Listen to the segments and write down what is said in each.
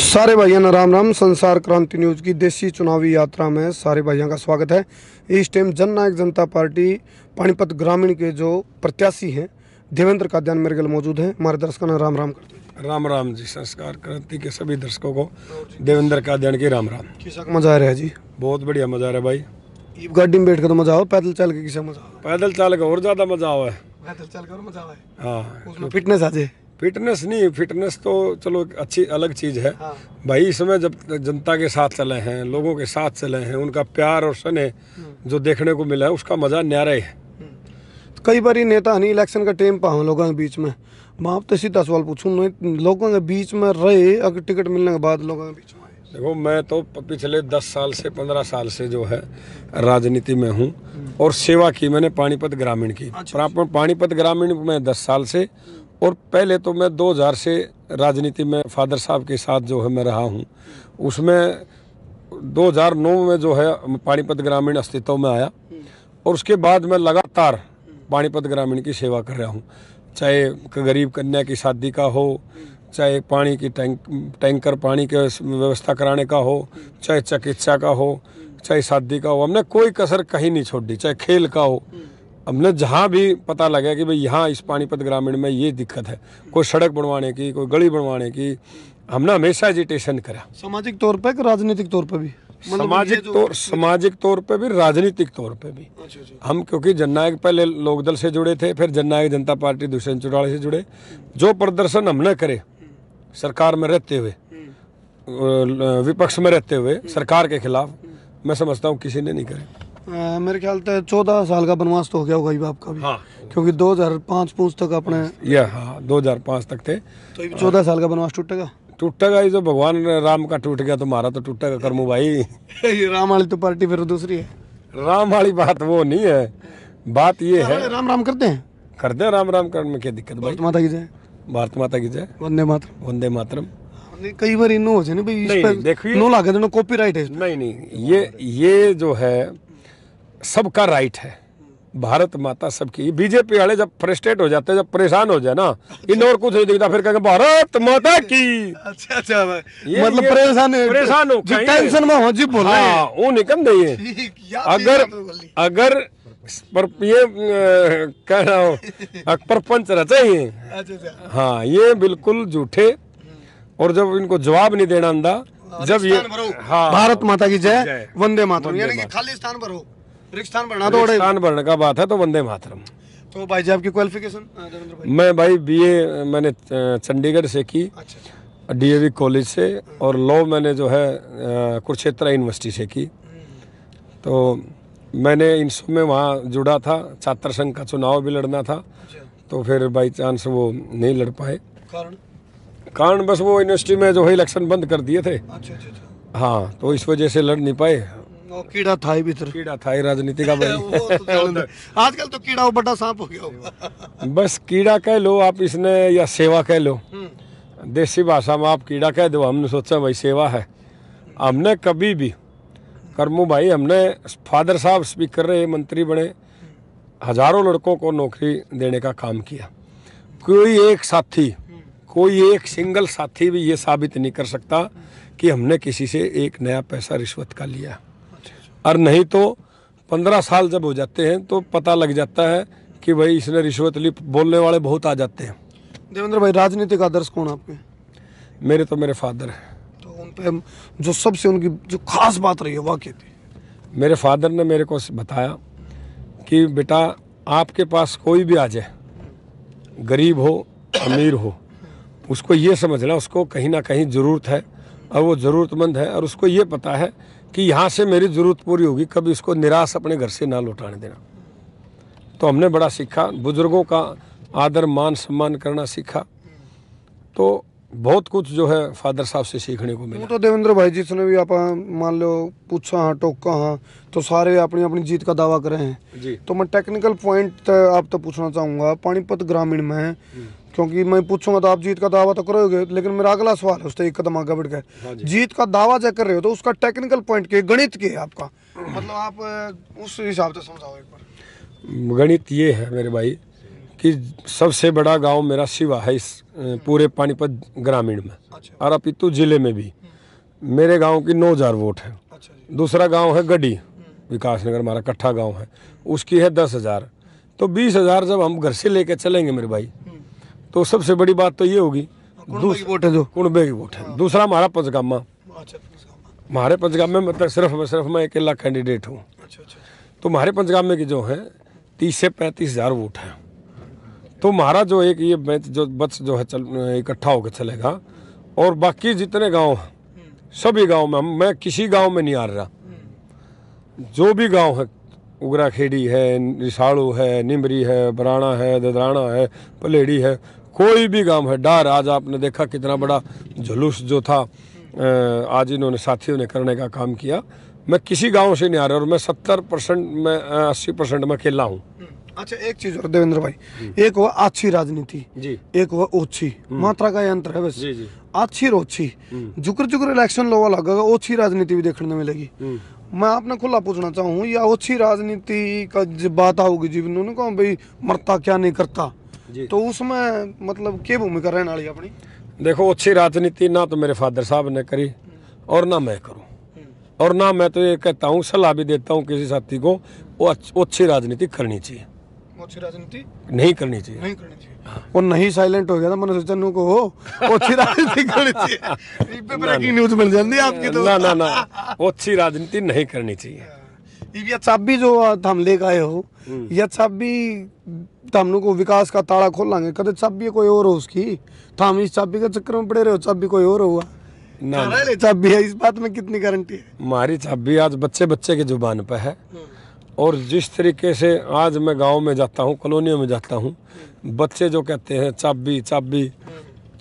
सारे भाइयों राम राम संसार क्रांति न्यूज की देसी चुनावी यात्रा में सारे भाइयों का स्वागत है इस टाइम जन नायक जनता पार्टी पानीपत ग्रामीण के जो प्रत्याशी हैं देवेंद्र काद्यान मेरे गल मौजूद हैं हमारे दर्शकों ने राम राम कर राम राम जी संस्कार क्रांति के सभी दर्शकों को देवेंद्र काद्यान की राम राम किसा मजा आ रहा है जी बहुत बढ़िया मजा आ रहा है भाई गाड़ी में बैठ कर तो मजा आओ पैदल चल के किसा मजा पैदल चल के और ज़्यादा मजा आओ है पैदल चल मजा आओ हाँ फिटनेस आ जाए फिटनेस नहीं फिटनेस तो चलो अच्छी अलग चीज़ है हाँ। भाई इस समय जब जनता के साथ चले हैं लोगों के साथ चले हैं उनका प्यार और स्नेह हम्म। जो देखने को मिला है उसका मजा न्यारे है हम्म। तो कई बार नेता नहीं इलेक्शन का टाइम पा लोगों के बीच में मैं आप तो सीधा सवाल पूछूँ लोगों के बीच में रहे अगर टिकट मिलने के बाद लोगों के बीच में देखो मैं तो पिछले दस साल से पंद्रह साल से जो है राजनीति में हूँ हम्म। और सेवा की मैंने पानीपत ग्रामीण की अच्छा, अच्छा। पानीपत ग्रामीण में दस साल से और पहले तो मैं 2000 से राजनीति में फादर साहब के साथ जो है मैं रहा हूँ उसमें 2009 में जो है पानीपत ग्रामीण अस्तित्व में आया और उसके बाद मैं लगातार पानीपत ग्रामीण की सेवा कर रहा हूँ चाहे गरीब कन्या की शादी का हो चाहे पानी की टैंक टैंकर पानी के व्यवस्था कराने का हो चाहे चिकित्सा का हो चाहे शादी का हो हमने कोई कसर कहीं नहीं छोड़ दी चाहे खेल का हो हमने जहाँ भी पता लगा कि भाई यहाँ इस पानीपत ग्रामीण में ये दिक्कत है कोई सड़क बनवाने की कोई गली बनवाने की हमने हमेशा एजिटेशन करा सामाजिक तौर पर राजनीतिक तौर पर भी मतलब सामाजिक तौर सामाजिक तौर पे भी राजनीतिक तौर पे भी अच्छा, अच्छा। हम क्योंकि जननायक पहले लोकदल से जुड़े थे फिर जननायक जनता पार्टी दुष्यंत चौटाला से जुड़े जो प्रदर्शन हम न करे सरकार में रहते हुए विपक्ष में रहते हुए सरकार के खिलाफ मैं समझता हूँ किसी ने नहीं करे आ, मेरे ख्याल से चौदह साल का बनवास तो हो गया होगा ये बाप का भी हाँ। क्योंकि 2005 पूछ तक अपने ये हाँ 2005 तक थे तो चौदह हाँ। साल का बनवास टूटेगा टूटेगा ये जो भगवान राम का टूट गया तो मारा तो टूटेगा करमू भाई ये राम वाली तो पार्टी फिर दूसरी है राम वाली बात वो नहीं है बात ये है राम राम करते हैं करते हैं राम राम करने में क्या दिक्कत भारत माता की जय भारत माता की जय वंदे मातर वंदे मातरम कई बार इन हो जाए नहीं भाई देखिए नो लागे कॉपीराइट तो है नहीं नहीं ये ये जो है सबका राइट है भारत माता सबकी बीजेपी वाले जब फ्रस्ट्रेट हो जाते हैं जब परेशान हो जाए ना इन और कुछ नहीं दिखता फिर कहेंगे भारत माता की अच्छा अच्छा भाई मतलब परेशान परेशान हो जी टेंशन में हो जी बोल रहे हैं वो हाँ, निकल नहीं है अगर अगर पर ये कह रहा हूँ परपंच रचे ही अच्छा, अच्छा। हाँ ये बिल्कुल झूठे और जब इनको जवाब नहीं देना अंदा हाँ, जब ये हाँ भारत माता की जय वंदे मातरम यानी कि खालिस्तान पर हो रिक्स्थान भरना तो रिक्स्थान भरने का बात है तो वंदे मातरम तो भाई जी आपकी क्वालिफिकेशन मैं भाई बीए मैंने चंडीगढ़ से की अच्छा। डीएवी कॉलेज से और लॉ मैंने जो है कुरुक्षेत्रा यूनिवर्सिटी से की हम्म। तो मैंने इन सब में वहाँ जुड़ा था छात्र संघ का चुनाव भी लड़ना था अच्छा। तो फिर बाई चांस वो नहीं लड़ पाए कारण कारण बस वो यूनिवर्सिटी में जो है इलेक्शन बंद कर दिए थे अच्छा, अच्छा, अच्छा। हाँ तो इस वजह से लड़ नहीं पाए कीड़ा था ही भीतर कीड़ा था ही राजनीति का भाई तो आजकल तो कीड़ा वो बड़ा सांप हो गया बस कीड़ा कह लो आप इसने या सेवा कह लो हम्म। देसी भाषा में आप कीड़ा कह दो हमने सोचा भाई सेवा है हमने कभी भी करमू भाई हमने फादर साहब स्पीकर रहे मंत्री बने हजारों लड़कों को नौकरी देने का काम किया कोई एक साथी कोई एक सिंगल साथी भी ये साबित नहीं कर सकता कि हमने किसी से एक नया पैसा रिश्वत का लिया और नहीं तो पंद्रह साल जब हो जाते हैं तो पता लग जाता है कि भाई इसने रिश्वत ली बोलने वाले बहुत आ जाते हैं देवेंद्र भाई राजनीति का आदर्श कौन आपके मेरे तो मेरे फादर हैं तो उन पर जो सबसे उनकी जो खास बात रही है वह क्या थी मेरे फादर ने मेरे को बताया कि बेटा आपके पास कोई भी आ जाए गरीब हो अमीर हो उसको ये समझना उसको कहीं ना कहीं ज़रूरत है और वो ज़रूरतमंद है और उसको ये पता है कि यहाँ से मेरी ज़रूरत पूरी होगी कभी इसको निराश अपने घर से ना लौटाने देना तो हमने बड़ा सीखा बुज़ुर्गों का आदर मान सम्मान करना सीखा तो बहुत कुछ जो है फादर साहब से सीखने को मिला तो देवेंद्र भाई जी ने भी आप मान लो पूछा हाँ टोका हाँ तो सारे अपनी अपनी जीत का दावा करे हैं जी तो मैं टेक्निकल पॉइंट आप तो पूछना चाहूंगा पानीपत ग्रामीण में क्योंकि मैं पूछूंगा तो आप जीत का दावा तो करोगे लेकिन मेरा अगला सवाल है उससे एक कदम आगे बढ़ गए हाँ जीत का दावा जब कर रहे हो तो उसका टेक्निकल पॉइंट के गणित के आपका मतलब आप उस हिसाब से समझाओ एक बार गणित ये है मेरे भाई कि सबसे बड़ा गांव मेरा शिवा है इस पूरे पानीपत ग्रामीण में अच्छा। और अपितु जिले में भी मेरे गांव की नौ हज़ार वोट है अच्छा दूसरा गांव है गढ़ी विकास नगर हमारा कट्ठा गांव है उसकी है दस हज़ार तो बीस हज़ार जब हम घर से लेकर चलेंगे मेरे भाई हम्म। तो सबसे बड़ी बात तो ये होगी हाँ, वोट है जो कुणबे की वोट है हाँ। दूसरा हमारा अच्छा, पंचगामा हमारे पंचगामे में मतलब सिर्फ मैं सिर्फ मैं अकेला कैंडिडेट हूँ अच्छा, अच्छा, तो हमारे पंचगामे की जो है तीस से पैंतीस हज़ार वोट हैं तो हमारा जो एक ये मैच जो बस जो है चल इकट्ठा होकर चलेगा और बाकी जितने गांव सभी गांव में हम मैं किसी गांव में नहीं आ रहा जो भी गांव है उगरा खेड़ी है रिसाड़ू है निमरी है बराना है ददराणा है पलेड़ी है कोई भी गांव है डार आज आपने देखा कितना बड़ा जुलूस जो था आज इन्होंने साथियों ने करने का काम किया मैं किसी गांव से नहीं आ रहा और मैं सत्तर परसेंट मैं अस्सी परसेंट मैं अकेला हूँ अच्छा एक चीज और देवेंद्र भाई एक हुआ अच्छी राजनीति एक हुआ ओछी हम्म। मात्रा का यंत्र है बस अच्छी और ओछी जुकर जुकर इलेक्शन लोवा लगेगा ओछी राजनीति भी देखने मिलेगी हम्म। मैं आपने खुला पूछना चाहूँ या ओछी राजनीति का जब बात आओगी जीवन उन्होंने कहा भाई मरता क्या नहीं करता तो उसमें मतलब क्या भूमिका रहने वाली अपनी देखो अच्छी राजनीति ना तो मेरे फादर साहब ने करी हम्म। और ना मैं करूँ और ना मैं तो ये कहता हूँ सलाह भी देता हूँ किसी साथी को वो अच्छी राजनीति करनी चाहिए राजनीति नहीं करनी चाहिए नहीं करनी चाहिए हाँ। वो नहीं साइलेंट हो गया था मनोज चन्नू को हो ओछी राजनीति करनी चाहिए ब्रेकिंग न्यूज मिल जाती है आपकी तो ना ना ना ओछी राजनीति नहीं करनी चाहिए ये चाबी जो हम लेके आए हो ये चाबी हम को विकास का ताला खोलेंगे कदे चाबी कोई और हो उसकी तो हम इस चाबी के चक्कर में पड़े रहे हो चाबी कोई और हुआ ना चाबी है इस बात में कितनी गारंटी है हमारी चाबी आज बच्चे बच्चे के जुबान पर है हम्म। और जिस तरीके से आज मैं गांव में जाता हूं कॉलोनियों में जाता हूं बच्चे जो कहते हैं चाबी चाबी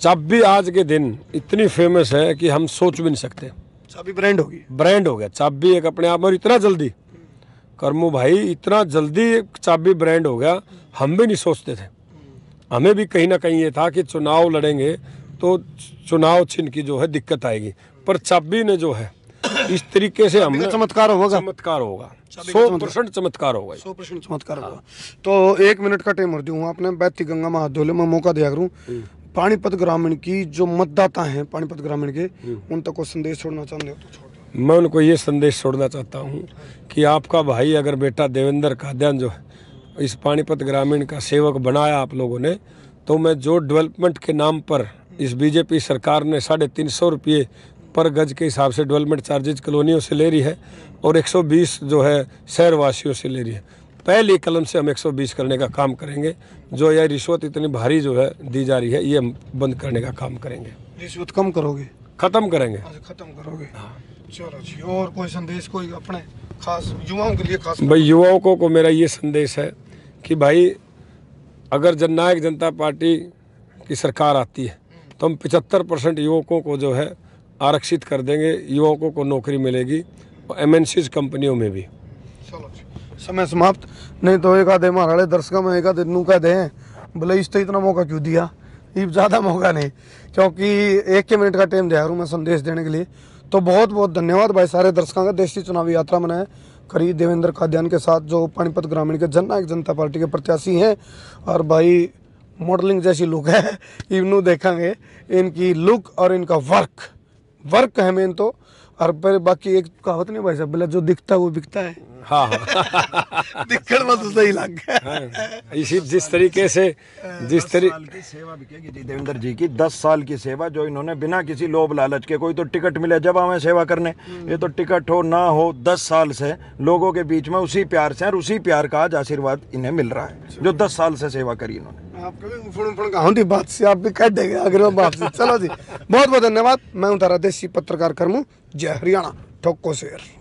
चाबी आज के दिन इतनी फेमस है कि हम सोच भी नहीं सकते चाबी ब्रांड होगी ब्रांड हो गया चाबी एक अपने आप में और इतना जल्दी कर्मू भाई इतना जल्दी चाबी ब्रांड हो गया हम भी नहीं सोचते थे हमें भी कहीं ना कहीं ये था कि चुनाव लड़ेंगे तो चुनाव चिन्ह की जो है दिक्कत आएगी पर चाबी ने जो है इस तरीके से हमने चमत्कार होगा चमत्कार होगा अच्छा, सौ परसेंट चमत्कार होगा सौ परसेंट चमत्कार होगा तो एक मिनट का टाइम और दूंगा आपने बैती गंगा में मौका दिया करूँ हम्म। पानीपत ग्रामीण की जो मतदाता है पानीपत ग्रामीण के हम्म। उन तक को संदेश छोड़ना चाहते हो तो मैं उनको ये संदेश छोड़ना चाहता हूँ कि आपका भाई अगर बेटा देवेंद्र काद्यान जो इस पानीपत ग्रामीण का सेवक बनाया आप लोगों ने तो मैं जो डेवलपमेंट के नाम पर इस बीजेपी सरकार ने साढ़े तीन सौ रुपये पर गज के हिसाब से डेवलपमेंट चार्जेज कॉलोनियों से ले रही है और 120 जो है शहर वासियों से ले रही है पहली कलम से हम 120 करने का काम करेंगे जो यह रिश्वत इतनी भारी जो है दी जा रही है ये हम बंद करने का काम करेंगे रिश्वत कम करोगे खत्म करेंगे अच्छा, खत्म करोगे हाँ। चलो जी और कोई संदेश कोई अपने खास युवाओं के लिए खास भाई युवाओं को, को मेरा ये संदेश है कि भाई अगर जननायक जनता पार्टी की सरकार आती है तो हम पिछहत्तर परसेंट युवकों को जो है आरक्षित कर देंगे युवकों को नौकरी मिलेगी और एम कंपनियों में भी समय समाप्त नहीं तो एक आधे महाराड़े दर्शकों में एक आधे नू का दे भले इस तो इतना मौका क्यों दिया ये ज़्यादा मौका नहीं क्योंकि एक के मिनट का टाइम दिया हूँ मैं संदेश देने के लिए तो बहुत बहुत धन्यवाद भाई सारे दर्शकों का देश की चुनावी यात्रा में करी देवेंद्र खाद्यान्न के साथ जो पानीपत ग्रामीण के जननायक जनता पार्टी के प्रत्याशी हैं और भाई मॉडलिंग जैसी लुक है इनू देखेंगे इनकी लुक और इनका वर्क वर्क है मेन तो और पर बाकी एक कहावत नहीं भाई साहब बोला जो दिखता है वो बिकता है हाँ हाँ दिक्कत सही लग गया हाँ, इसी जिस तरीके से जिस तरीके सेवा देवेंद्र जी की दस साल की सेवा जो इन्होंने बिना किसी लोभ लालच के कोई तो टिकट मिले जब हमें सेवा करने ये तो टिकट हो ना हो दस साल से लोगों के बीच में उसी प्यार से और उसी प्यार का आज आशीर्वाद इन्हें मिल रहा है जो दस साल से सेवा करी इन्होंने आपका बात से आप भी कह देंगे अगर बात से चलो जी बहुत बहुत धन्यवाद मैं हूँ तारा देसी पत्रकार कर्मू जय हरियाणा ठोको शेर